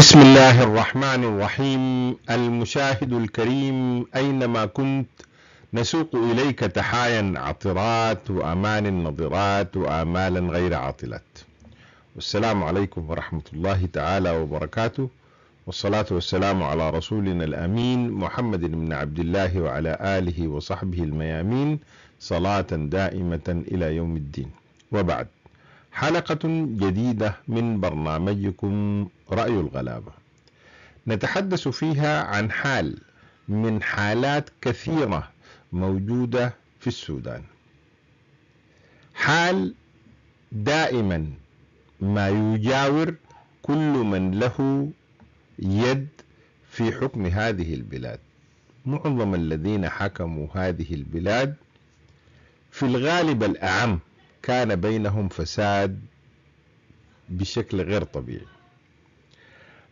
بسم الله الرحمن الرحيم المشاهد الكريم أينما كنت نسوق إليك تحايا عطرات وأمان نضرات وآمالا غير عاطلات والسلام عليكم ورحمة الله تعالى وبركاته والصلاة والسلام على رسولنا الأمين محمد بن عبد الله وعلى آله وصحبه الميامين صلاة دائمة إلى يوم الدين وبعد حلقة جديدة من برنامجكم رأي الغلابة نتحدث فيها عن حال من حالات كثيرة موجودة في السودان حال دائما ما يجاور كل من له يد في حكم هذه البلاد معظم الذين حكموا هذه البلاد في الغالب الأعم كان بينهم فساد بشكل غير طبيعي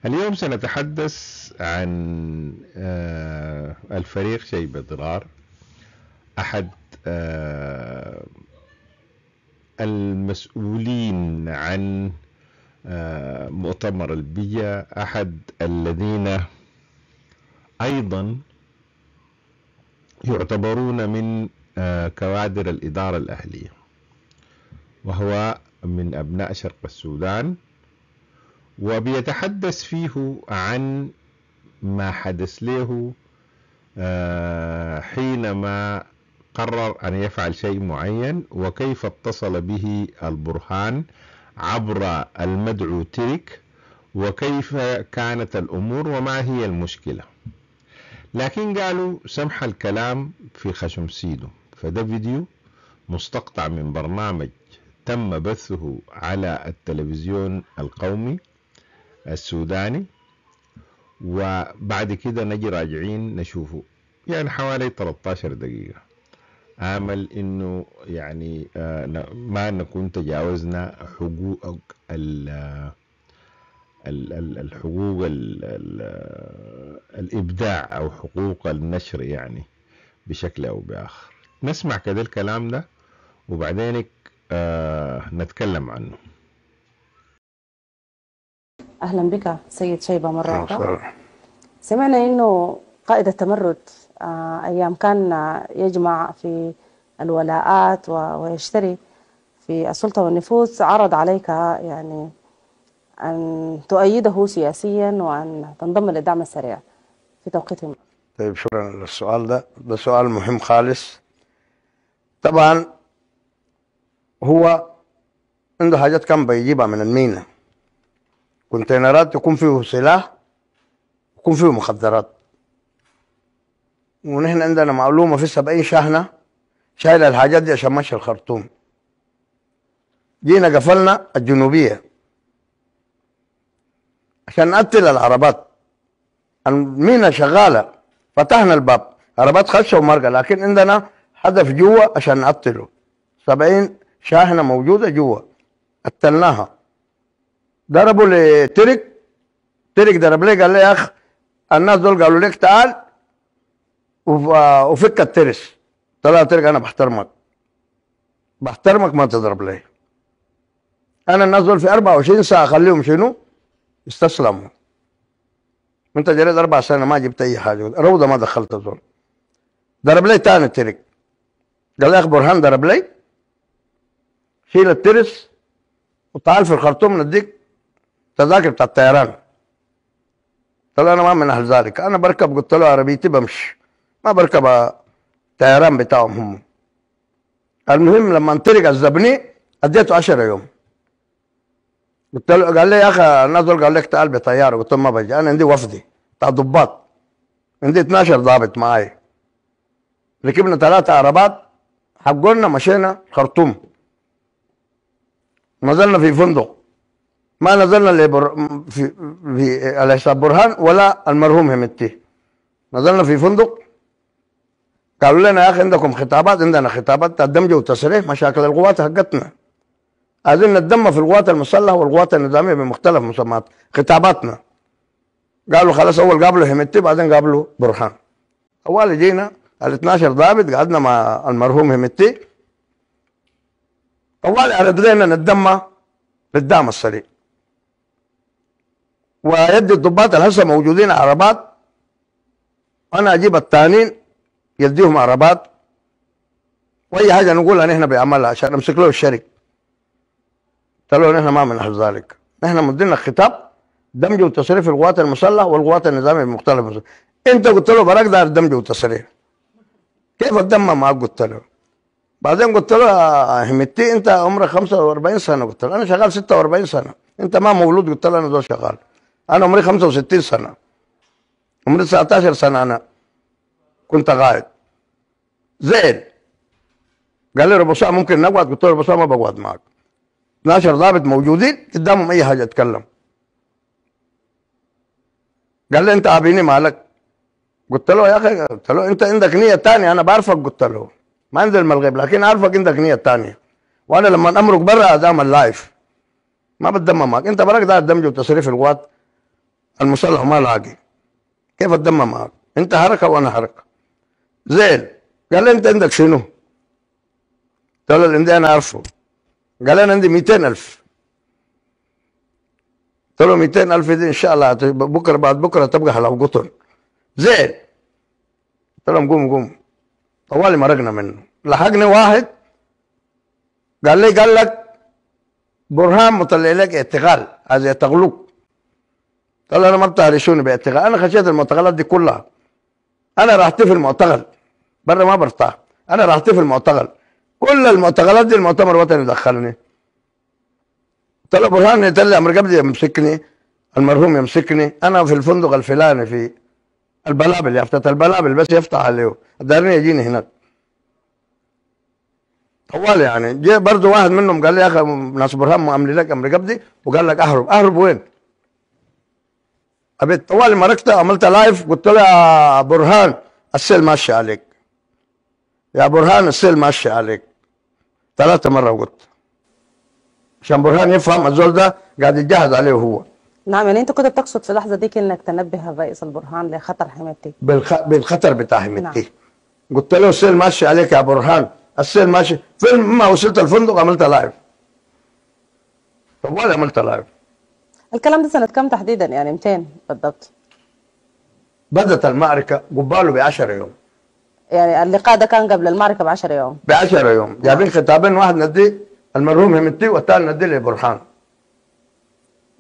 اليوم سنتحدث عن آه، الفريق شيبة ضرار أحد آه، المسؤولين عن آه، مؤتمر البيا أحد الذين أيضا يعتبرون من كوادر الإدارة الأهلية وهو من أبناء شرق السودان وبيتحدث فيه عن ما حدث له آه، حينما قرر أن يفعل شيء معين وكيف اتصل به البرهان عبر المدعو تريك وكيف كانت الأمور وما هي المشكلة لكن قالوا سمح الكلام في خشم سيدو فده فيديو مستقطع من برنامج تم بثه على التلفزيون القومي السوداني وبعد كده نجي راجعين نشوفه يعني حوالي 13 دقيقة آمل إنه يعني آه، ما نكون تجاوزنا حقوق الحقوق ال الإبداع أو حقوق النشر يعني بشكل أو بآخر نسمع كده الكلام ده وبعدينك آه، نتكلم عنه أهلا بك سيد شيبة مرة نعم، أخرى سمعنا أنه قائد التمرد آه، أيام كان يجمع في الولاءات ويشتري في السلطة والنفوذ عرض عليك يعني أن تؤيده سياسيا وأن تنضم للدعم السريع في توقيت طيب شكرا للسؤال ده ده سؤال مهم خالص طبعا هو عنده حاجات كان بيجيبها من المينا كونتينرات يكون فيه سلاح يكون فيه مخدرات ونحن عندنا معلومه في 70 شاحنه شايله الحاجات دي عشان ماشي الخرطوم جينا قفلنا الجنوبيه عشان نقتل العربات المينا شغاله فتحنا الباب عربات خشه ومرقه لكن عندنا هدف جوا عشان نقتله 70 شاحنه موجوده جوا قتلناها ضربوا لترك ترك ضرب ليه قال لي يا اخ الناس دول قالوا لك تعال وفك الترس طلع ترك انا بحترمك بحترمك ما تضرب لي انا الناس دول في 24 ساعه اخليهم شنو استسلموا انت جريت اربع سنين ما جبت اي حاجه روضه ما دخلت زول ضرب لي ثاني ترك قال لي اخ برهان ضرب لي شيل الترس وتعال في الخرطوم نديك تذاكر بتاع الطيران قلت له انا ما من اهل ذلك انا بركب قلت له عربيتي بمشي ما بركب الطيران بتاعهم هم المهم لما انطلق الزبني اديته 10 يوم قلت له قال لي يا اخي الناس دول قال لك تعال بطياره قلت له ما بجي انا عندي وفدي بتاع ضباط عندي 12 ضابط معاي ركبنا ثلاثة عربات حقولنا مشينا خرطوم نزلنا في فندق ما نظرنا لبر... في... في على حساب برهان ولا المرهوم همتي نظرنا في فندق قالوا لنا يا اخي عندكم خطابات عندنا خطابات الدمج وتصريح مشاكل القوات حقتنا عايزين الدم في القوات المسلحه والقوات النظاميه بمختلف مسمات خطاباتنا قالوا خلاص اول قابلوا همتي بعدين قابلوا برهان اول جينا ال 12 ضابط قعدنا مع المرهوم همتي طوال ردينا نتدمى قدام السرير ويدي الضباط الهسه موجودين عربات انا اجيب الثانيين يديهم عربات واي حاجه نقولها نحن بنعملها عشان نمسك له الشرك قلت له نحن ما بنحب ذلك نحن مدينا خطاب دمج وتصريف القوات المسلحه والقوات النظاميه المختلفه انت قلت له براك دار دمج وتصريف كيف الدم معك قلت له بعدين قلت له همتي انت عمرك 45 سنه قلت له انا شغال 46 سنه انت ما مولود قلت له انا دول شغال انا عمري 65 سنه عمري 19 سنه انا كنت قاعد زين قال لي ربع ساعه ممكن نقعد قلت له ربع ساعه ما بقعد معك 12 ضابط موجودين قدامهم اي حاجه اتكلم قال لي انت عابيني مالك قلت له يا اخي قلت له انت عندك نيه ثانيه انا بعرفك قلت له ما انزل من الغيب لكن عارفك عندك نيه ثانيه وانا لما امرك برا ادام اللايف ما بتدمم معك انت براك ده الدمج وتصريف القوات المسلح ما لاقي كيف الدم معك انت حركة وانا حركة زين قال لي انت عندك شنو قال عندي انا عارفه قال لي انا عندي 200000 قلت له 200000 دي ان شاء الله بكره بعد بكره تبقى حلو قطن زين قلت لهم قوم قوم طوالي مرقنا منه لحقني واحد قال لي قال لك برهان مطلع لك اعتقال هذا تغلق قال انا ما بتعرشوني باعتقال انا خشيت المعتقلات دي كلها انا راح في المعتقل بره ما برتاح انا راح في المعتقل كل المعتقلات دي المؤتمر الوطني دخلني طلب برهان يتلي عمر جبدي يمسكني المرحوم يمسكني انا في الفندق الفلاني في البلابل يفتت البلابل بس يفتح عليه دارني يجيني هناك طوال يعني جه برضه واحد منهم قال لي يا اخي ناس برهان مؤمن لك امر جبدي وقال لك اهرب اهرب وين؟ ابي طوال ركت عملت لايف قلت له يا برهان السيل ماشي عليك يا برهان السيل ماشي عليك ثلاثة مرة قلت عشان برهان يفهم الزول ده قاعد يجهز عليه هو نعم يعني انت كنت بتقصد في اللحظه ديك انك تنبه الرئيس البرهان لخطر حميدتي بالخ... بالخطر بتاع حميدتي نعم. قلت له السيل ماشي عليك يا برهان السيل ماشي فين ما وصلت الفندق عملت لايف طوال عملت لايف الكلام ده سنه كام تحديدا يعني 200 بالضبط بدات المعركه قباله ب 10 يوم يعني اللقاء ده كان قبل المعركه ب 10 يوم ب 10 يوم جايبين خطابين واحد ندي المرهوم همتي والثاني لي لبرهان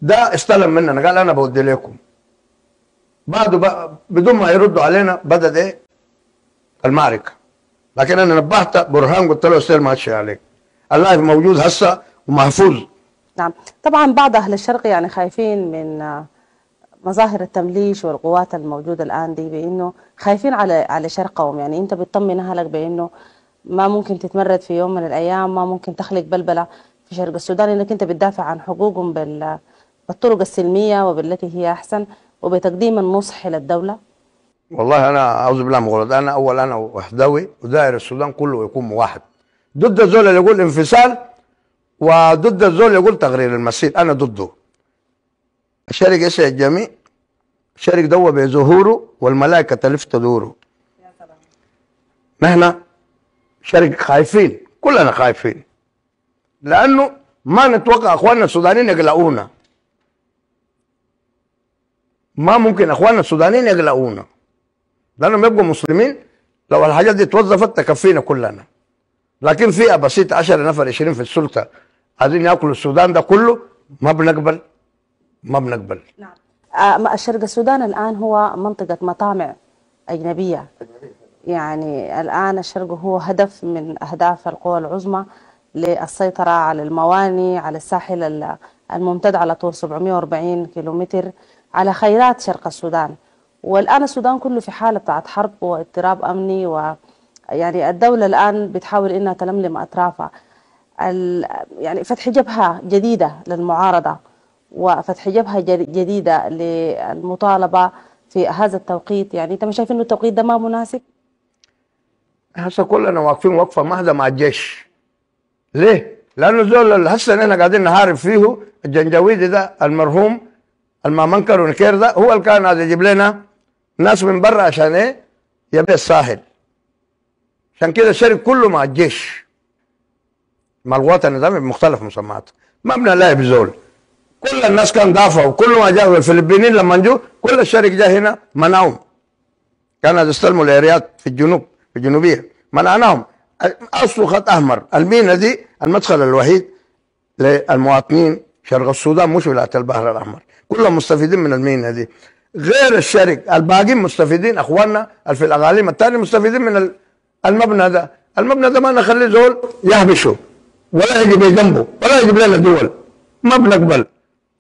ده استلم مننا قال انا بودي لكم بعده بقى بدون ما يردوا علينا بدات ايه المعركه لكن انا نبهت برهان قلت له استاذ ما عليك اللايف موجود هسه ومحفوظ نعم طبعا بعض أهل الشرق يعني خايفين من مظاهر التمليش والقوات الموجودة الآن دي بأنه خايفين على على شرقهم يعني أنت بتطمن أهلك بأنه ما ممكن تتمرد في يوم من الأيام ما ممكن تخلق بلبلة في شرق السودان إنك أنت بتدافع عن حقوقهم بال بالطرق السلمية وبالتي هي أحسن وبتقديم النصح للدولة والله أنا أعوذ بالله من غلط أنا أول أنا وحدوي ودائر السودان كله يكون واحد ضد الزول اللي يقول انفصال وضد الزول يقول تغرير المسير انا ضده الشرق يسع الجميع الشرق دوى بظهوره والملائكه تلف تدوره نحن شرق خايفين كلنا خايفين لانه ما نتوقع اخواننا السودانيين يقلقونا ما ممكن اخواننا السودانيين يقلقونا لانهم يبقوا مسلمين لو الحاجات دي توظفت تكفينا كلنا لكن فئه بسيطه 10 نفر 20 في السلطه عايزين ياكلوا السودان ده كله ما بنقبل ما بنقبل نعم آه، شرق السودان الان هو منطقه مطامع اجنبيه يعني الان الشرق هو هدف من اهداف القوى العظمى للسيطره على المواني على الساحل الممتد على طول 740 كيلومتر على خيرات شرق السودان والان السودان كله في حاله بتاعت حرب واضطراب امني و يعني الدوله الان بتحاول انها تلملم اطرافها يعني فتح جبهة جديدة للمعارضة وفتح جبهة جديدة للمطالبة في هذا التوقيت يعني أنت ما شايف أنه التوقيت ده ما مناسب؟ هسه كلنا واقفين وقفة مهدة مع الجيش ليه؟ لأنه زول اللي هسه أنا قاعدين نحارب فيه الجنجويدي ده المرهوم المامنكر ونكير ده هو اللي كان عايز يجيب لنا ناس من برا عشان ايه؟ يبي الساحل عشان كده الشرك كله مع الجيش ما الوطن ده بمختلف مسمياته مبنى لاعب زول كل الناس كان دافعوا وكل ما جاءوا الفلبينيين لما جو كل الشرق جاء هنا منعهم كانوا يستلموا العريات في الجنوب في الجنوبيه منعناهم اصله خط احمر المينا دي المدخل الوحيد للمواطنين شرق السودان مش ولايه البحر الاحمر كلهم مستفيدين من المينا دي غير الشرق الباقيين مستفيدين اخواننا في الاغاليم الثاني مستفيدين من المبنى ده المبنى ده ما نخليه زول يهبشوا ولا يجب ذنبه ولا يجب لنا دول ما بنقبل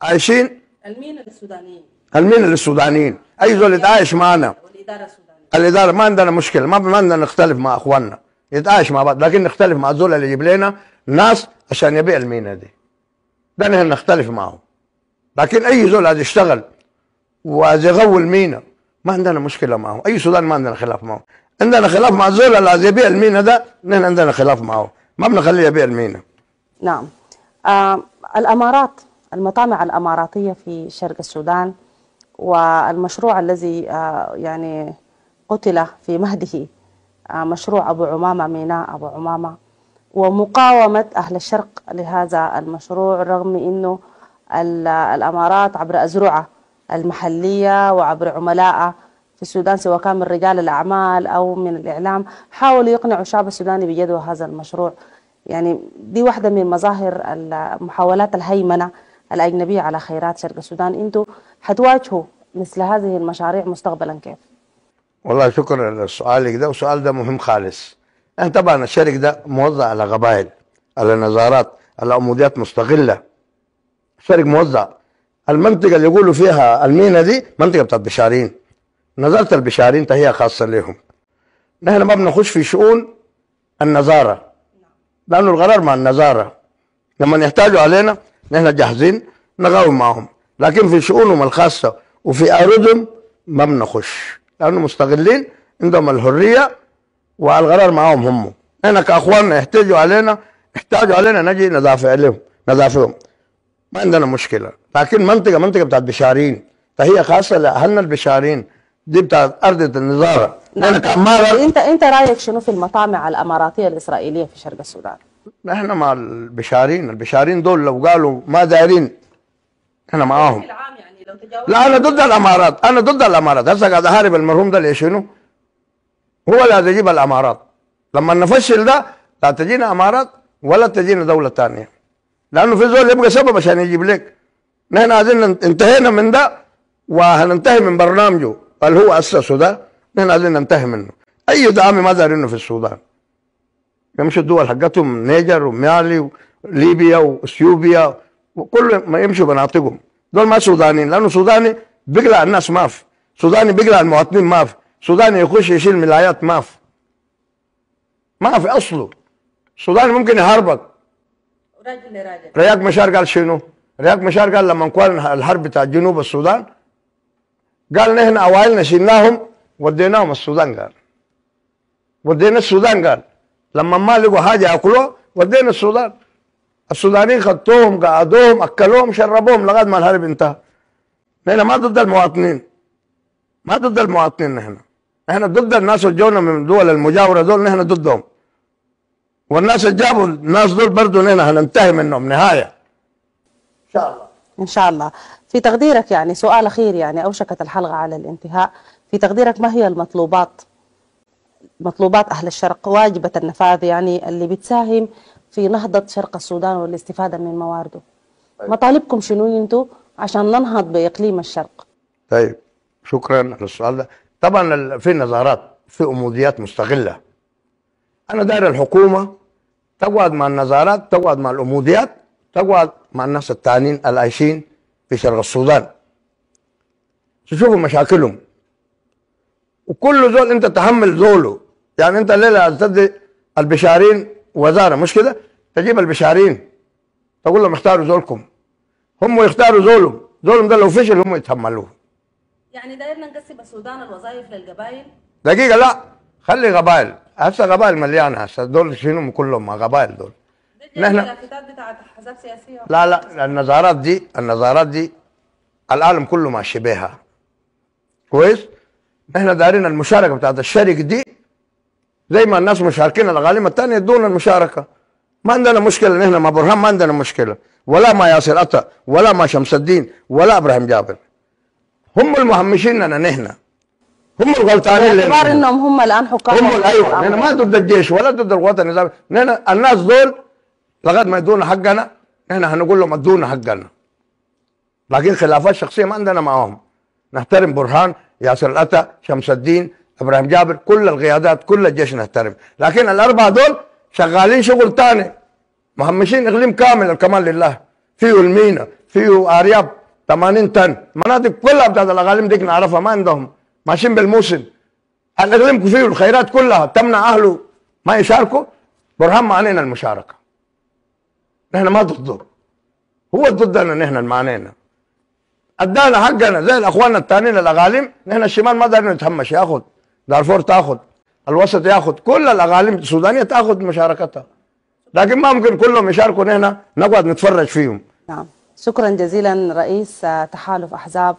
عايشين المين السودانيين المين السودانيين اي زول يتعايش معنا والاداره السودانيه الاداره ما عندنا مشكله ما ما عندنا نختلف مع اخواننا يتعايش مع بعض لكن نختلف مع الزول اللي يجيب لنا ناس عشان يبيع المينا دي ده نحن نختلف معه لكن اي زول عايز يشتغل وعايز يغول مينا ما عندنا مشكله معه اي سودان ما عندنا خلاف معه عندنا خلاف مع الزول اللي عايز يبيع المينا ده نحن عندنا خلاف معه ما بنخليها بيع المينا نعم آه الأمارات المطامع الأماراتية في شرق السودان والمشروع الذي آه يعني قتل في مهده آه مشروع أبو عمامة ميناء أبو عمامة ومقاومة أهل الشرق لهذا المشروع رغم أنه الأمارات عبر أزرعة المحلية وعبر عملائها في السودان سواء كان من رجال الأعمال أو من الإعلام حاولوا يقنعوا الشعب السوداني بجدوى هذا المشروع يعني دي واحدة من مظاهر محاولات الهيمنة الأجنبية على خيرات شرق السودان أنتوا حتواجهوا مثل هذه المشاريع مستقبلا كيف؟ والله شكرا سؤالك ده وسؤال ده مهم خالص يعني طبعا الشرق ده موزع على قبائل على نزارات على عموديات مستقله الشرق موزع المنطقه اللي يقولوا فيها المينا دي منطقه بتاعت بشارين نظرت البشارين تهي خاصه لهم نحن ما بنخش في شؤون النظارة لانه القرار مع النظارة لما يحتاجوا علينا نحن جاهزين نقاوم معهم لكن في شؤونهم الخاصه وفي ارضهم ما بنخش لانه مستغلين عندهم الحريه والقرار معاهم هم احنا كاخواننا يحتاجوا علينا يحتاجوا علينا نجي ندافع لهم ندافعهم ما عندنا مشكله لكن منطقه منطقه بتاعت بشارين فهي خاصه لاهلنا البشارين دي بتاعت ارض النظارة نعم. أنا كعمارة أنت أنت رأيك شنو في المطامع الأماراتية الإسرائيلية في شرق السودان؟ نحن مع البشارين، البشارين دول لو قالوا ما دايرين احنا معاهم يعني لا أنا ضد الأمارات، أنا ضد الأمارات، هسه قاعد أحارب المرهوم ده لشنو؟ هو اللي يجيب الأمارات لما نفشل ده لا تجينا أمارات ولا تجينا دولة ثانية لأنه في زول يبقى سبب عشان يجيب لك نحن عايزين انتهينا من ده وهننتهي من برنامجه قال هو اسسه ده نحن قاعدين ننتهي منه اي دعم مظهر انه في السودان يمشوا الدول حقتهم نيجر وميالي وليبيا واثيوبيا وكل ما يمشوا بناطقهم دول ما سودانيين لانه سوداني بيقلع الناس ما في سوداني بيقلع المواطنين ما في سوداني يخش يشيل ملايات ما في ما في اصله السوداني ممكن يهربك راجل رياض مشار قال شنو؟ رياض مشار قال لما كان الحرب بتاع جنوب السودان قال نحن اوائل نشيلناهم وديناهم السودان قال ودينا السودان قال لما ما لقوا حاجه أكلوا ودينا السودان السودانيين خطوهم قعدوهم اكلوهم شربوهم لغايه ما الحرب انتهى نحن ما ضد المواطنين ما ضد المواطنين نحن نحن ضد الناس اللي جونا من دول المجاوره دول نحن ضدهم والناس اللي جابوا الناس دول برضه نحن هننتهي منهم نهايه ان شاء الله ان شاء الله في تقديرك يعني سؤال أخير يعني أوشكت الحلقة على الانتهاء في تقديرك ما هي المطلوبات مطلوبات أهل الشرق واجبة النفاذ يعني اللي بتساهم في نهضة شرق السودان والاستفادة من موارده طيب. مطالبكم شنو انتو عشان ننهض بإقليم الشرق طيب شكرا على السؤال ده طبعا في نظارات في أموديات مستغلة أنا داير الحكومة تقعد مع النظارات تقعد مع الأموديات تقعد مع الناس التانيين العايشين في شرق السودان تشوفوا مشاكلهم وكل زول انت تحمل زوله يعني انت الليله تدي البشارين وزاره مش كده تجيب البشارين تقول لهم اختاروا زولكم هم يختاروا زولهم زولهم ده لو فشل هم يتحملوه يعني دايرنا نقسم السودان الوظائف للقبائل دقيقه لا خلي قبائل هسه قبائل مليانه هسه دول شنو كلهم قبائل دول نحن لا لا لا النظارات دي النظارات دي العالم كله ماشي شبهها كويس احنا دارين المشاركه بتاعت الشرك دي زي ما الناس مشاركين الغالمه الثانيه دون المشاركه ما عندنا مشكله نحن ما برهان ما عندنا مشكله ولا ما ياسر اتا ولا ما شمس الدين ولا ابراهيم جابر هم المهمشين لنا نحن هم الغلطانين باعتبار انهم هم الان حكام هم ايوه انا ما ضد الجيش ولا ضد القوات النظاميه الناس دول لغايه ما يدونا حقنا احنا هنقول لهم ادونا حقنا لكن خلافات شخصيه ما عندنا معاهم نحترم برهان ياسر الاتى شمس الدين ابراهيم جابر كل القيادات كل الجيش نحترم لكن الاربعه دول شغالين شغل ثاني مهمشين اقليم كامل الكمال لله فيه المينا فيه ارياب 80 طن مناطق كلها بتاعت الاقاليم ديك نعرفها ما عندهم ماشيين بالموسم الاقليم فيه الخيرات كلها تمنع اهله ما يشاركوا برهان ما علينا المشاركه نحن ما ضده هو ضدنا نحن المعنينا ادانا حقنا زي الاخواننا الثانيين الاغاليم نحن الشمال ما دارنا نتهمش ياخذ دارفور تاخذ الوسط ياخذ كل الاغاليم السودانيه تاخذ مشاركتها لكن ما ممكن كلهم يشاركوا نحن نقعد نتفرج فيهم نعم شكرا جزيلا رئيس تحالف احزاب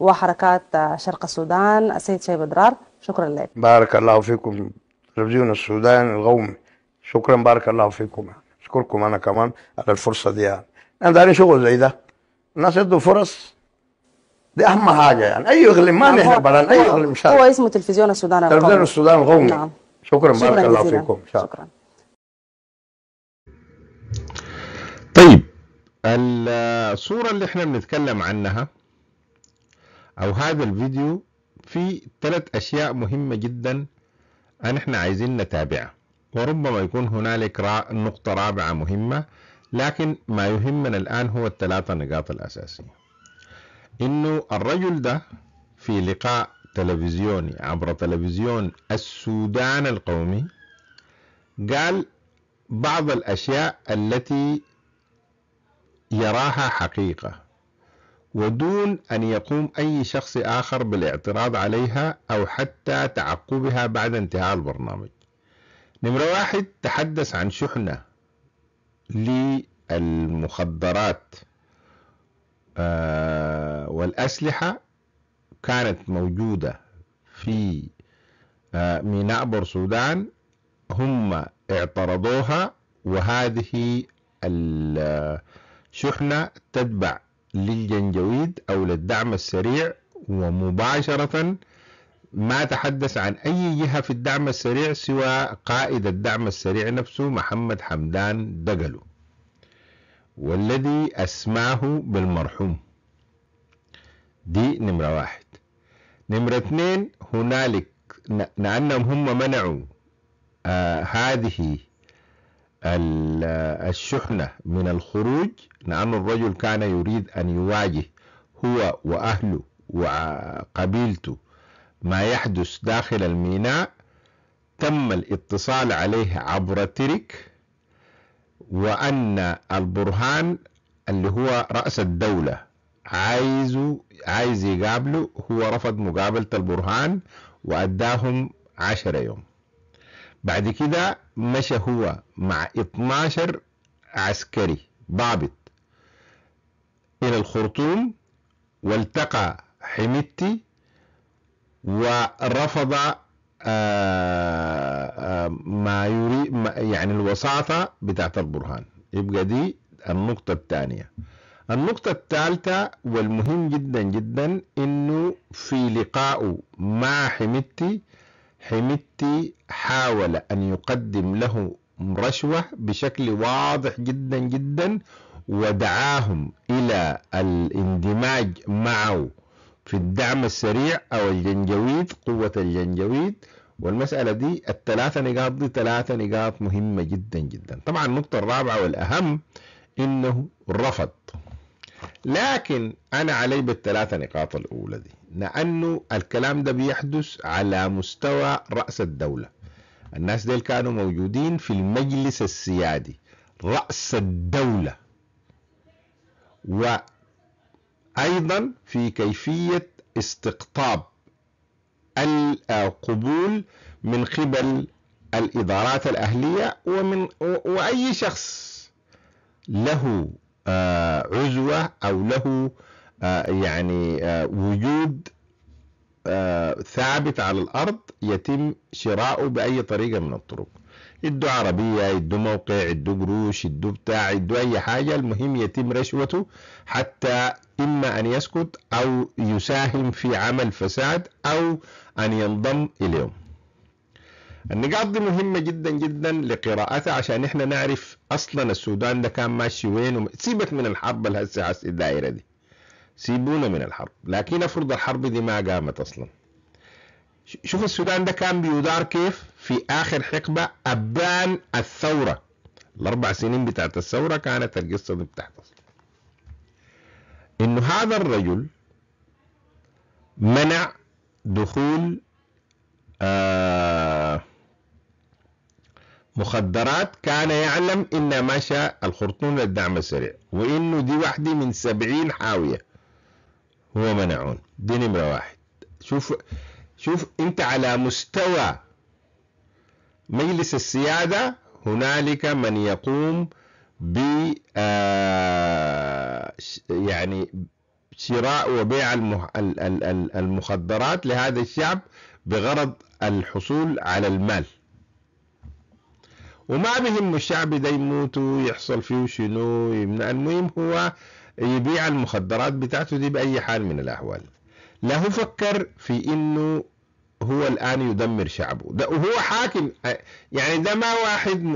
وحركات شرق السودان السيد شيب درار شكرا لك بارك الله فيكم تلفزيون السودان القومي شكرا بارك الله فيكم اشكركم انا كمان على الفرصه دي يعني انا داري شغل زي ده الناس يدوا فرص دي اهم حاجه يعني اي اغلب ما نعم، نحن بلان اي اغلب مش هو اسمه تلفزيون السودان القومي تلفزيون السودان القومي نعم شكرا, بارك الله فيكم شكرا. طيب الصورة اللي احنا بنتكلم عنها او هذا الفيديو في ثلاث اشياء مهمة جدا ان احنا عايزين نتابعها وربما يكون هنالك نقطة رابعة مهمة لكن ما يهمنا الآن هو الثلاثة نقاط الأساسية إنه الرجل ده في لقاء تلفزيوني عبر تلفزيون السودان القومي قال بعض الأشياء التي يراها حقيقة ودون أن يقوم أي شخص آخر بالاعتراض عليها أو حتى تعقبها بعد انتهاء البرنامج نمرة واحد تحدث عن شحنة للمخدرات آه، والأسلحة كانت موجودة في آه، ميناء ميناء بورسودان هم اعترضوها وهذه الشحنة آه، تتبع للجنجويد أو للدعم السريع ومباشرة ما تحدث عن أي جهة في الدعم السريع سوى قائد الدعم السريع نفسه محمد حمدان دقلو والذي أسماه بالمرحوم دي نمرة واحد نمرة اثنين هنالك لأنهم هم منعوا آه هذه الشحنة من الخروج لأن الرجل كان يريد أن يواجه هو وأهله وقبيلته ما يحدث داخل الميناء تم الاتصال عليه عبر ترك وأن البرهان اللي هو رأس الدولة عايزه عايز يقابله هو رفض مقابلة البرهان وأداهم عشرة يوم بعد كده مشى هو مع 12 عسكري ضابط إلى الخرطوم والتقى حميدتي ورفض آه، آه، ما يريد يعني الوساطة بتاعت البرهان يبقى دي النقطة الثانية النقطة الثالثة والمهم جدا جدا انه في لقائه مع حميدتي حميدتي حاول ان يقدم له رشوة بشكل واضح جدا جدا ودعاهم الى الاندماج معه في الدعم السريع أو الجنجويد قوة الجنجويد والمسألة دي الثلاثة نقاط دي ثلاثة نقاط مهمة جدا جدا طبعا النقطة الرابعة والأهم إنه رفض لكن أنا علي بالثلاثة نقاط الأولى دي لأنه الكلام ده بيحدث على مستوى رأس الدولة الناس ديل كانوا موجودين في المجلس السيادي رأس الدولة و أيضا في كيفية استقطاب القبول من قبل الإدارات الأهلية ومن وأي شخص له آه، عزوة أو له آه، يعني آه، وجود ثابت على الأرض يتم شراؤه بأي طريقة من الطرق يدوا عربية يدوا موقع يدوا قروش يدوا بتاع يدوا أي حاجة المهم يتم رشوته حتى إما أن يسكت أو يساهم في عمل فساد أو أن ينضم إليهم النقاط دي مهمة جدا جدا لقراءتها عشان احنا نعرف اصلا السودان ده كان ماشي وين وم... سيبك من الحرب الهسه الدائرة دي سيبونا من الحرب لكن افرض الحرب دي ما قامت اصلا شوف السودان ده كان بيدار كيف في اخر حقبة ابان الثورة الاربع سنين بتاعت الثورة كانت القصة دي بتحدث انه هذا الرجل منع دخول آه، مخدرات كان يعلم إن مشى الخرطوم للدعم السريع وإنه دي واحدة من سبعين حاوية هو منعون دي نمرة واحد شوف شوف أنت على مستوى مجلس السيادة هنالك من يقوم ب آه، يعني شراء وبيع المخدرات لهذا الشعب بغرض الحصول على المال وما بهم الشعب ده يموت يحصل فيه شنو يمنع المهم هو يبيع المخدرات بتاعته دي بأي حال من الأحوال لا هو فكر في إنه هو الآن يدمر شعبه ده وهو حاكم يعني ده ما واحد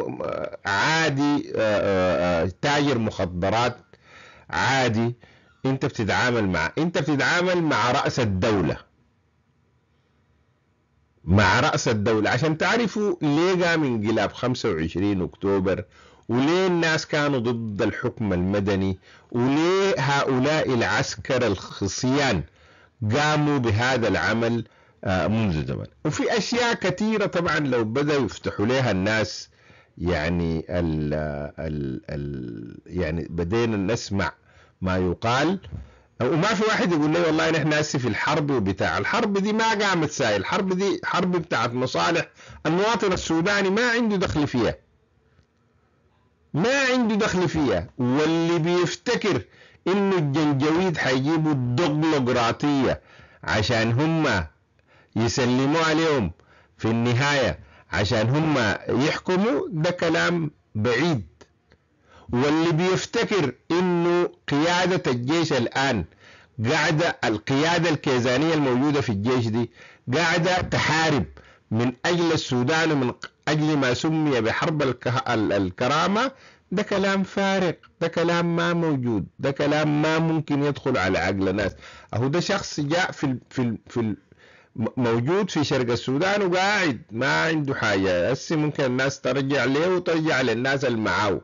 عادي آه، آه، آه، تاجر مخدرات عادي انت بتتعامل مع انت بتتعامل مع رأس الدولة مع رأس الدولة عشان تعرفوا ليه قام انقلاب 25 أكتوبر وليه الناس كانوا ضد الحكم المدني وليه هؤلاء العسكر الخصيان قاموا بهذا العمل آه، منذ زمن وفي أشياء كثيرة طبعا لو بدأوا يفتحوا لها الناس يعني ال ال ال يعني بدينا نسمع ما يقال وما في واحد يقول لي والله نحن ناسي في الحرب وبتاع الحرب دي ما قامت سايل الحرب دي حرب بتاعت مصالح المواطن السوداني ما عنده دخل فيها ما عنده دخل فيها واللي بيفتكر انه الجنجويد حيجيبوا الديمقراطيه عشان هم يسلموا عليهم في النهاية عشان هم يحكموا ده كلام بعيد واللي بيفتكر انه قيادة الجيش الان قاعدة القيادة الكيزانية الموجودة في الجيش دي قاعدة تحارب من اجل السودان ومن اجل ما سمي بحرب الكرامة ده كلام فارق ده كلام ما موجود ده كلام ما ممكن يدخل على عقل ناس اهو ده شخص جاء في الـ في الـ في الـ موجود في شرق السودان وقاعد ما عنده حاجة هسه ممكن الناس ترجع له وترجع للناس اللي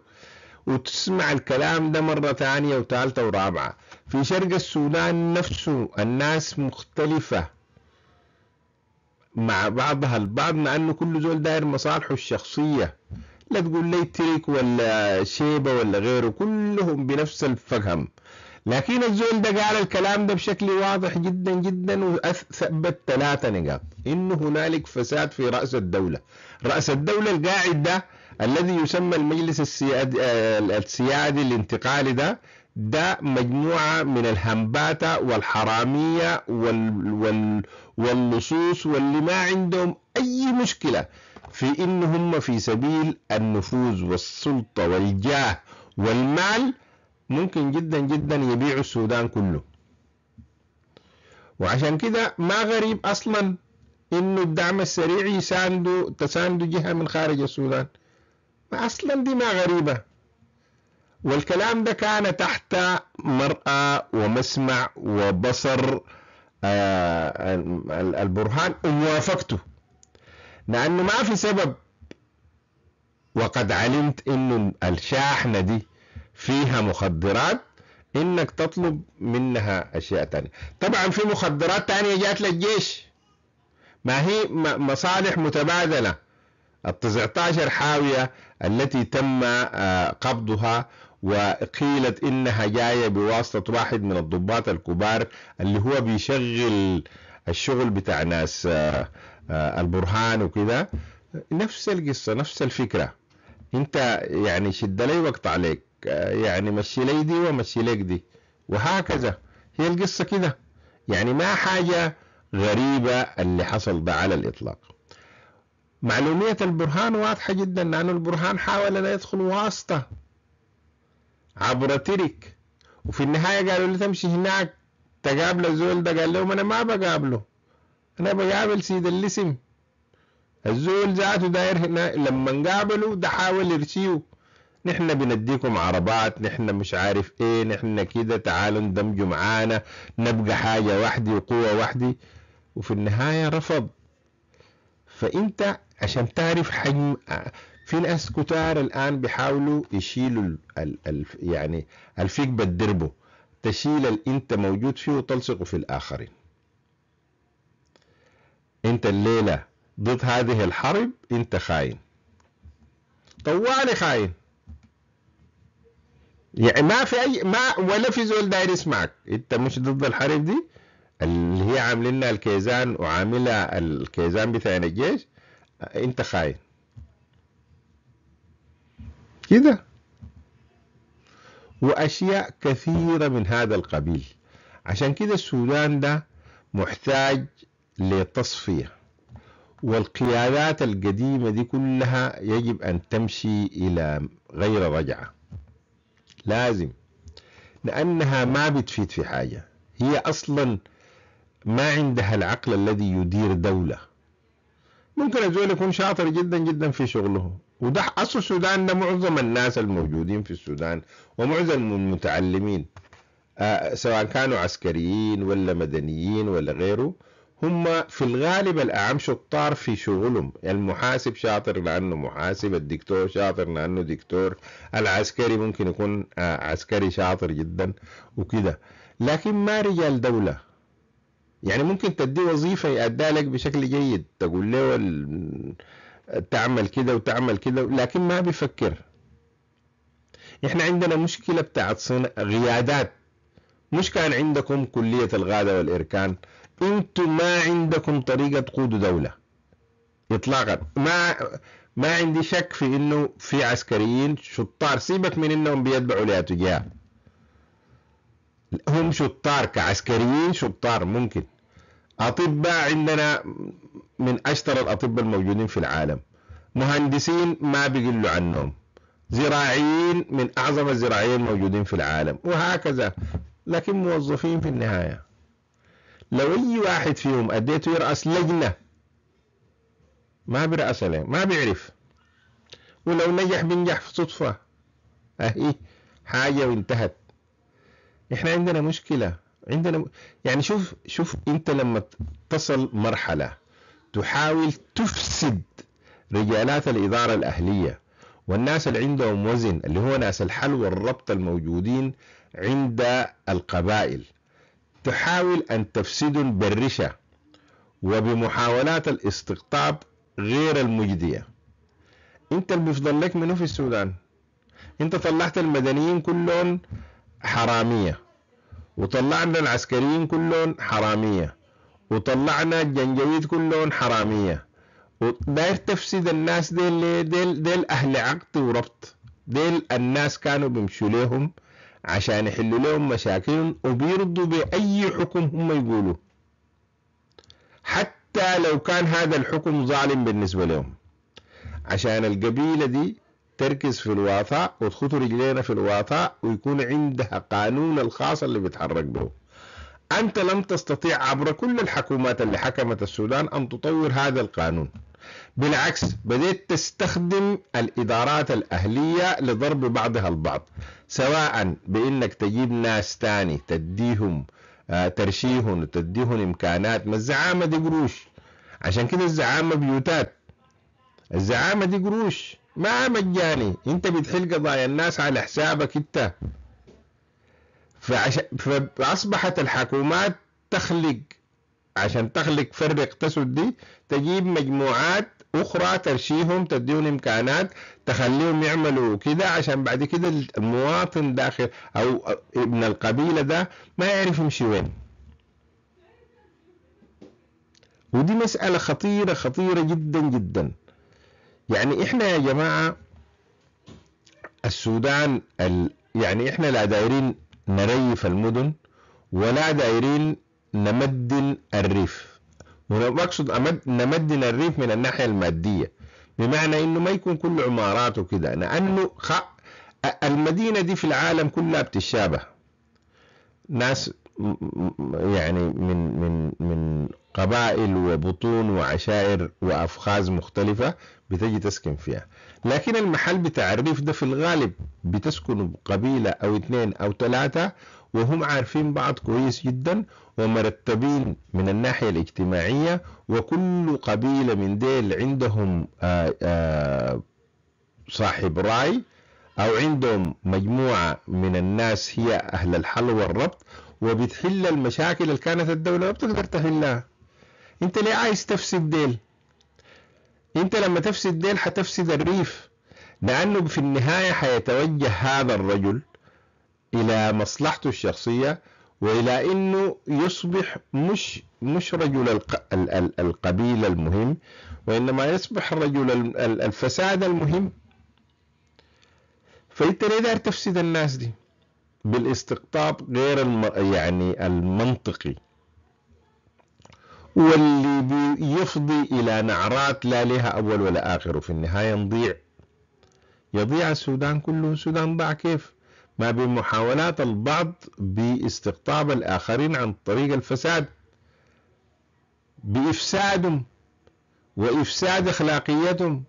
وتسمع الكلام ده مرة ثانية وثالثة ورابعة في شرق السودان نفسه الناس مختلفة مع بعضها البعض مع انه كل زول داير مصالحه الشخصية لا تقول لي تريك ولا شيبة ولا غيره كلهم بنفس الفهم لكن الزول ده قال الكلام ده بشكل واضح جدا جدا وثبت ثلاثة نقاط إنه هنالك فساد في رأس الدولة رأس الدولة القاعد ده الذي يسمى المجلس السيادي, آه، السيادي الانتقالي ده ده مجموعة من الهمباتة والحرامية وال وال واللصوص واللي ما عندهم أي مشكلة في إن هم في سبيل النفوذ والسلطة والجاه والمال ممكن جدا جدا يبيعوا السودان كله وعشان كده ما غريب أصلا إنه الدعم السريع يساندوا تساندوا جهة من خارج السودان ما أصلا دي ما غريبة والكلام ده كان تحت مرأة ومسمع وبصر آه، البرهان وموافقته لأنه ما في سبب وقد علمت إنه الشاحنة دي فيها مخدرات انك تطلب منها اشياء تانية طبعا في مخدرات تانية جات للجيش ما هي مصالح متبادلة ال 19 حاوية التي تم آه، قبضها وقيلت انها جايه بواسطه واحد من الضباط الكبار اللي هو بيشغل الشغل بتاع ناس آه، آه، البرهان وكذا نفس القصه نفس الفكره انت يعني شد لي وقت عليك يعني مشي لي دي ومشي لك دي وهكذا هي القصة كده يعني ما حاجة غريبة اللي حصل ده على الإطلاق معلومية البرهان واضحة جدا لأن البرهان حاول أن يدخل واسطة عبر ترك وفي النهاية قالوا لي تمشي هناك تقابل الزول ده قال لهم أنا ما بقابله أنا بقابل سيد الاسم الزول ذاته داير هنا لما قابله ده حاول يرشيه نحن بنديكم عربات نحن مش عارف ايه نحن كده تعالوا اندمجوا معانا نبقى حاجة واحدة وقوة واحدة وفي النهاية رفض فانت عشان تعرف حجم في ناس كتار الان بيحاولوا يشيلوا ال... ال... ال... يعني الفيك بتدربه تشيل اللي انت موجود فيه وتلصقه في الاخرين انت الليله ضد هذه الحرب انت خاين طوالي خاين يعني ما في اي ما ولا في زول داير يسمعك انت مش ضد الحرب دي اللي هي عاملين لنا الكيزان وعاملها الكيزان بتاع الجيش انت خاين كده واشياء كثيره من هذا القبيل عشان كده السودان ده محتاج لتصفيه والقيادات القديمه دي كلها يجب ان تمشي الى غير رجعه لازم لأنها ما بتفيد في حاجة هي أصلا ما عندها العقل الذي يدير دولة ممكن الزول يكون شاطر جدا جدا في شغله وده أصل السودان ده معظم الناس الموجودين في السودان ومعظم المتعلمين آه، سواء كانوا عسكريين ولا مدنيين ولا غيره هم في الغالب الأعم شطار في شغلهم المحاسب شاطر لأنه محاسب الدكتور شاطر لأنه دكتور العسكري ممكن يكون آه، عسكري شاطر جدا وكده لكن ما رجال دولة يعني ممكن تدي وظيفة يأدى لك بشكل جيد تقول له تعمل كده وتعمل كده لكن ما بيفكر احنا عندنا مشكلة بتاعت صنع غيادات مش كان عندكم كلية الغادة والإركان انتم ما عندكم طريقة تقودوا دولة اطلاقا ما ما عندي شك في انه في عسكريين شطار سيبك من انهم بيتبعوا تجاه هم شطار كعسكريين شطار ممكن اطباء عندنا من اشطر الاطباء الموجودين في العالم مهندسين ما بيقلوا عنهم زراعيين من اعظم الزراعيين الموجودين في العالم وهكذا لكن موظفين في النهايه لو اي واحد فيهم اديته يرأس لجنة ما بيرأس عليه ما بيعرف ولو نجح بينجح في صدفة اهي حاجة وانتهت احنا عندنا مشكلة عندنا يعني شوف شوف انت لما تصل مرحلة تحاول تفسد رجالات الإدارة الأهلية والناس اللي عندهم وزن اللي هو ناس الحل والربط الموجودين عند القبائل تحاول أن تفسد بالرشا وبمحاولات الاستقطاب غير المجدية انت المفضل لك منه في السودان انت طلعت المدنيين كلهم حرامية وطلعنا العسكريين كلهم حرامية وطلعنا الجنجويد كلهم حرامية وداير تفسد الناس ديل, ديل, ديل أهل عقد وربط ديل الناس كانوا بيمشوا ليهم عشان يحلوا لهم مشاكلهم وبيرضوا بأي حكم هم يقولوا حتى لو كان هذا الحكم ظالم بالنسبة لهم عشان القبيلة دي تركز في الواطة وتخط رجلينا في الواطة ويكون عندها قانون الخاص اللي بيتحرك به أنت لم تستطيع عبر كل الحكومات اللي حكمت السودان أن تطور هذا القانون بالعكس بديت تستخدم الإدارات الأهلية لضرب بعضها البعض سواء بإنك تجيب ناس تاني تديهم آه، ترشيهم وتديهم إمكانات ما الزعامة دي قروش عشان كده الزعامة بيوتات الزعامة دي قروش ما مجاني انت بتحل قضايا الناس على حسابك انت فعش... فأصبحت الحكومات تخلق عشان تخلق فرق تسد دي تجيب مجموعات أخرى ترشيهم تديهم إمكانات تخليهم يعملوا كده عشان بعد كده المواطن داخل أو ابن القبيلة ده ما يعرف يمشي وين ودي مسألة خطيرة خطيرة جدا جدا يعني إحنا يا جماعة السودان ال يعني إحنا لا دايرين نريف المدن ولا دايرين نمدن الريف وبقصد أمد نمد الريف من الناحية المادية بمعنى انه ما يكون كل عمارات وكده لانه خ... المدينة دي في العالم كلها بتتشابه ناس يعني من من من قبائل وبطون وعشائر وافخاذ مختلفة بتجي تسكن فيها لكن المحل بتاع الريف ده في الغالب بتسكن قبيلة او اثنين او ثلاثة وهم عارفين بعض كويس جدا ومرتبين من الناحية الاجتماعية وكل قبيلة من ديل عندهم آآ آه، آآ آه، صاحب راي أو عندهم مجموعة من الناس هي أهل الحل والربط وبتحل المشاكل اللي كانت الدولة ما بتقدر تحلها انت ليه عايز تفسد ديل انت لما تفسد ديل حتفسد الريف لأنه في النهاية حيتوجه هذا الرجل إلى مصلحته الشخصية وإلى أنه يصبح مش مش رجل القبيله المهم وإنما يصبح الرجل الفساد المهم فأنت ليه تفسد الناس دي بالاستقطاب غير الم... يعني المنطقي واللي يفضي إلى نعرات لا لها أول ولا آخر وفي النهاية نضيع يضيع السودان كله السودان ضاع كيف ما بين محاولات البعض باستقطاب الآخرين عن طريق الفساد بإفسادهم وإفساد أخلاقيتهم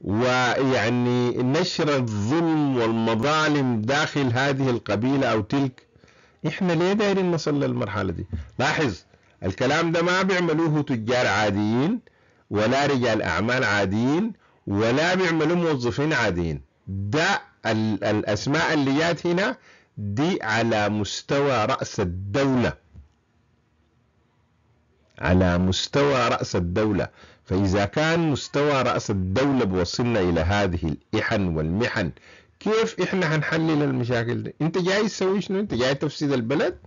ويعني نشر الظلم والمظالم داخل هذه القبيلة أو تلك إحنا ليه دايرين نصل للمرحلة دي لاحظ الكلام ده ما بيعملوه تجار عاديين ولا رجال أعمال عاديين ولا بيعملوه موظفين عاديين ده الأسماء اللي جات هنا دي على مستوى رأس الدولة على مستوى رأس الدولة فإذا كان مستوى رأس الدولة بوصلنا إلى هذه الإحن والمحن كيف إحنا هنحلل المشاكل دي أنت جاي تسوي شنو أنت جاي تفسد البلد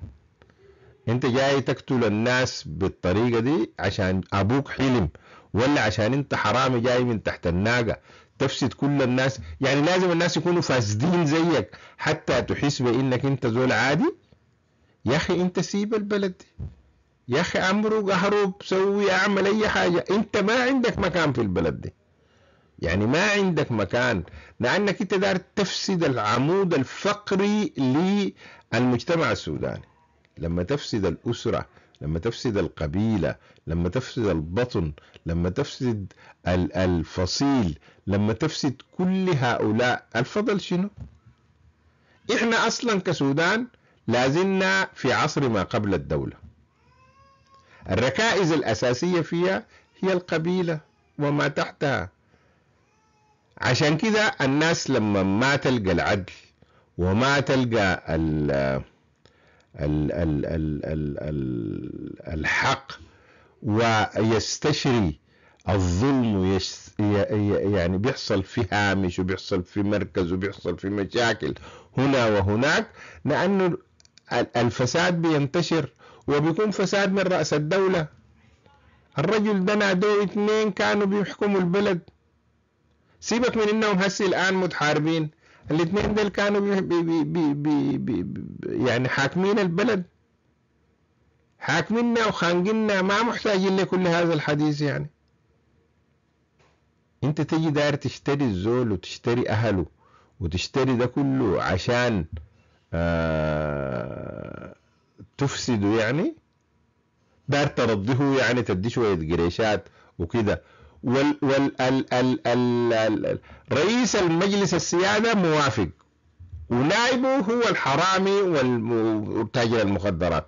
أنت جاي تقتل الناس بالطريقة دي عشان أبوك حلم ولا عشان أنت حرامي جاي من تحت الناقة تفسد كل الناس يعني لازم الناس يكونوا فاسدين زيك حتى تحس بانك انت زول عادي يا اخي انت سيب البلد يا اخي عمرو اهرب سوي اعمل اي حاجه انت ما عندك مكان في البلد دي يعني ما عندك مكان لانك انت دار تفسد العمود الفقري للمجتمع السوداني لما تفسد الاسره لما تفسد القبيلة لما تفسد البطن لما تفسد الفصيل لما تفسد كل هؤلاء الفضل شنو احنا اصلا كسودان لازلنا في عصر ما قبل الدولة الركائز الأساسية فيها هي القبيلة وما تحتها عشان كذا الناس لما ما تلقى العدل وما تلقى الحق ويستشري الظلم يعني بيحصل في هامش وبيحصل في مركز وبيحصل في مشاكل هنا وهناك لأنه الفساد بينتشر وبيكون فساد من رأس الدولة الرجل ده نادوه اثنين كانوا بيحكموا البلد سيبك من انهم هسي الان متحاربين الاثنين دول كانوا بي بي بي بي بي يعني حاكمين البلد حاكميننا وخانقنا ما محتاجين لكل هذا الحديث يعني انت تجي داير تشتري الزول وتشتري اهله وتشتري ده كله عشان آه تفسده يعني داير ترضيه يعني تدي شوية قريشات وكده وال ال ال ال ال ال رئيس المجلس السيادة موافق ونائبه هو الحرامي والتاجر المخدرات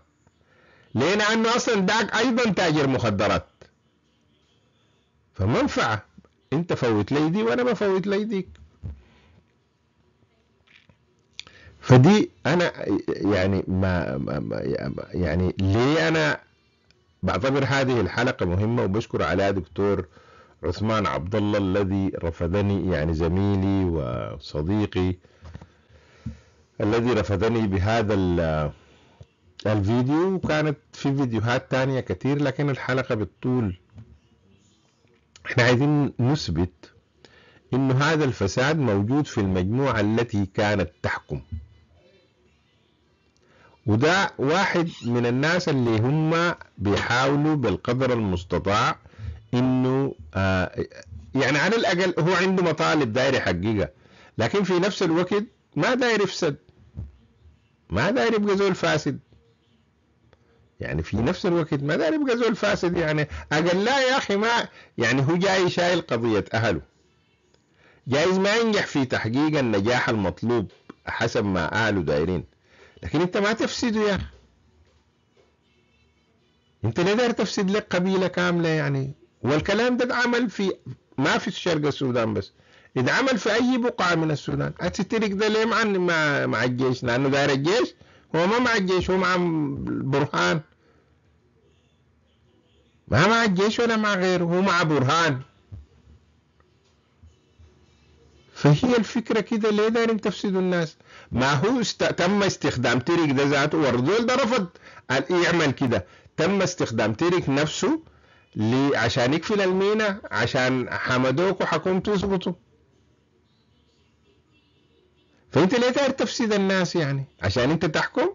ليه لأنه أصلا داك أيضا تاجر مخدرات فمنفعة أنت فوت لي دي وأنا بفوت لي ديك فدي أنا يعني ما, ما يعني ليه أنا بعتبر هذه الحلقة مهمة وبشكر على دكتور عثمان عبد الله الذي رفضني يعني زميلي وصديقي الذي رفضني بهذا الفيديو وكانت في فيديوهات تانية كتير لكن الحلقة بالطول احنا عايزين نثبت انه هذا الفساد موجود في المجموعة التي كانت تحكم وده واحد من الناس اللي هم بيحاولوا بالقدر المستطاع انه آه، يعني على الاقل هو عنده مطالب داير يحققها لكن في نفس الوقت ما داير يفسد ما داير يبقى زول فاسد يعني في نفس الوقت ما داير يبقى زول فاسد يعني اقل لا يا اخي ما يعني هو جاي شايل قضيه اهله جايز ما ينجح في تحقيق النجاح المطلوب حسب ما اهله دايرين لكن انت ما تفسده يا اخي انت ليه داير تفسد لك قبيله كامله يعني والكلام ده اتعمل في ما في شرق السودان بس اتعمل في اي بقعه من السودان هتشترك ده ليه مع مع مع الجيش لانه داير الجيش هو ما مع الجيش هو مع برهان ما مع الجيش ولا مع غيره هو مع برهان فهي الفكرة كده ليه دارين تفسدوا الناس ما هو است... تم استخدام تريك ده ذاته والرجل ده رفض يعمل كده تم استخدام تريك نفسه ليه عشان يقفل المينا عشان حمدوك حكم تظبطوا فانت ليه تعرف تفسد الناس يعني عشان انت تحكم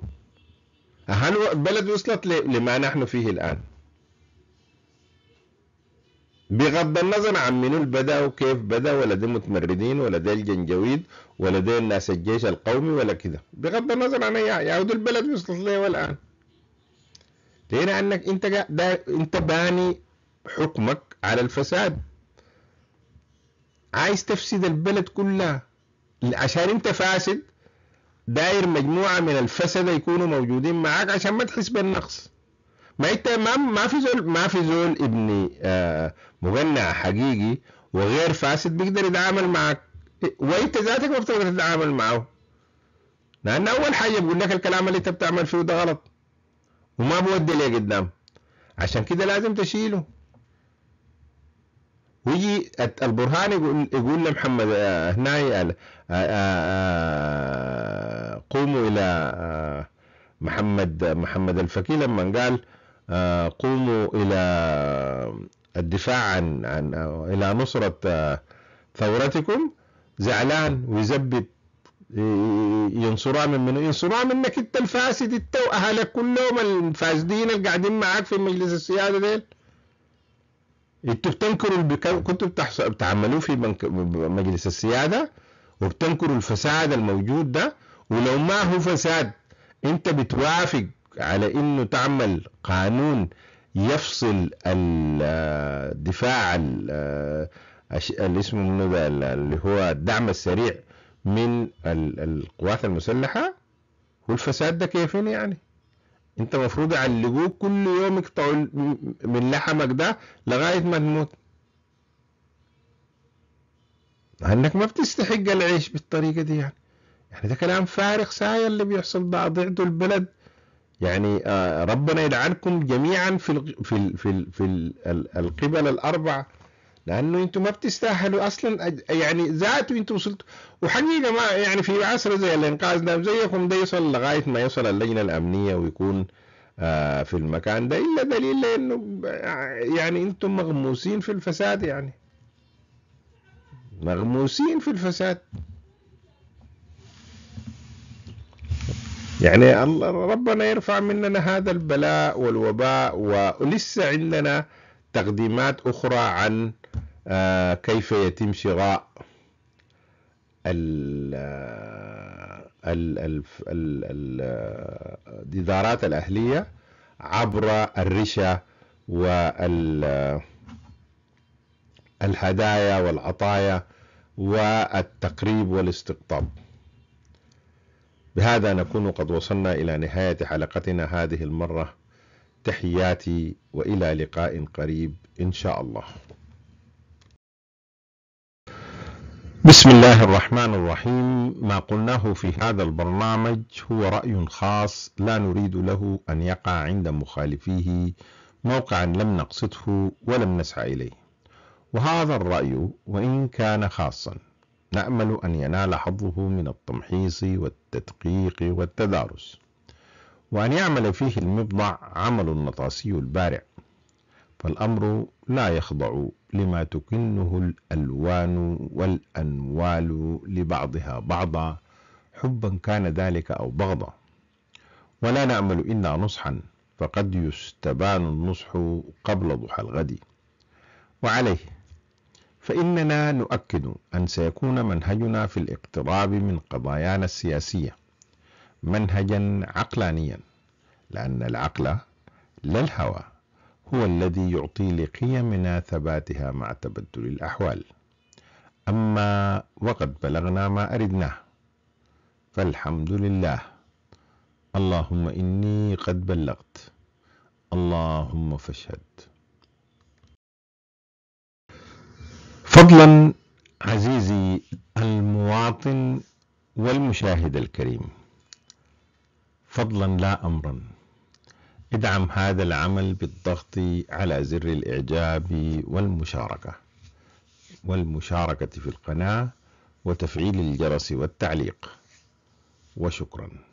هل البلد وصلت لما نحن فيه الان بغض النظر عن منو بدا وكيف بدا ولا دي متمردين ولا دي الجنجويد ولا دي الناس الجيش القومي ولا كذا بغض النظر عن اي يعود البلد وصلت ليه والان لان انك انت دا انت باني حكمك على الفساد عايز تفسد البلد كلها عشان انت فاسد داير مجموعة من الفسدة يكونوا موجودين معاك عشان ما تحس بالنقص ما انت ما, ما في زول ما في زول ابن آه، مغنى حقيقي وغير فاسد بيقدر يتعامل معك وانت ذاتك ما بتقدر تتعامل معه لان اول حاجة بقول لك الكلام اللي انت بتعمل فيه ده غلط وما بودي ليه قدام عشان كده لازم تشيله ويجي البرهان يقول, يقول لمحمد آه، هنا آه، آه، قوموا الى محمد محمد الفكي لما قال قوموا الى الدفاع عن, عن الى نصرة ثورتكم زعلان ويزبد ينصرها من منه ينصرها منك انت الفاسد انت واهلك كلهم الفاسدين اللي قاعدين معاك في مجلس السيادة ديل انتوا بتنكروا اللي كنتوا بتعملوه في مجلس السياده وبتنكروا الفساد الموجود ده ولو ما هو فساد انت بتوافق على انه تعمل قانون يفصل الدفاع اللي اسمه اللي هو الدعم السريع من القوات المسلحه والفساد ده كيفين يعني انت المفروض يعلقوك كل يوم يقطعوا من لحمك ده لغايه ما تموت انك ما بتستحق العيش بالطريقه دي يعني يعني ده كلام فارغ ساي اللي بيحصل ده ضعته البلد يعني آه، ربنا يلعنكم جميعا في في في, في القبل الاربعه لانه انتم ما بتستاهلوا اصلا يعني ذاتوا انتم وصلتوا وحقيقه ما يعني في عصر زي الانقاذ ده زيكم ده يصل لغايه ما يصل اللجنه الامنيه ويكون آه في المكان ده الا دليل لانه يعني انتم مغموسين في الفساد يعني مغموسين في الفساد يعني الله ربنا يرفع مننا هذا البلاء والوباء ولسه عندنا تقديمات أخرى عن آه، كيف يتم شراء آه، آه، الإدارات الأهلية عبر الرشا والهدايا والعطايا والتقريب والاستقطاب بهذا نكون قد وصلنا إلى نهاية حلقتنا هذه المرة تحياتي وإلى لقاء قريب إن شاء الله بسم الله الرحمن الرحيم ما قلناه في هذا البرنامج هو رأي خاص لا نريد له أن يقع عند مخالفيه موقعا لم نقصده ولم نسعى إليه وهذا الرأي وإن كان خاصا نأمل أن ينال حظه من التمحيص والتدقيق والتدارس وأن يعمل فيه المبضع عمل النطاسي البارع فالأمر لا يخضع لما تكنه الألوان والأنوال لبعضها بعضا حبا كان ذلك أو بغضا ولا نأمل إلا نصحا فقد يستبان النصح قبل ضحى الغد وعليه فإننا نؤكد أن سيكون منهجنا في الاقتراب من قضايانا السياسية منهجا عقلانيا لأن العقل لا الهوى هو الذي يعطي لقيمنا ثباتها مع تبدل الأحوال أما وقد بلغنا ما أردناه فالحمد لله اللهم إني قد بلغت اللهم فاشهد فضلا عزيزي المواطن والمشاهد الكريم فضلا لا أمرا ادعم هذا العمل بالضغط على زر الإعجاب والمشاركة والمشاركة في القناة وتفعيل الجرس والتعليق وشكراً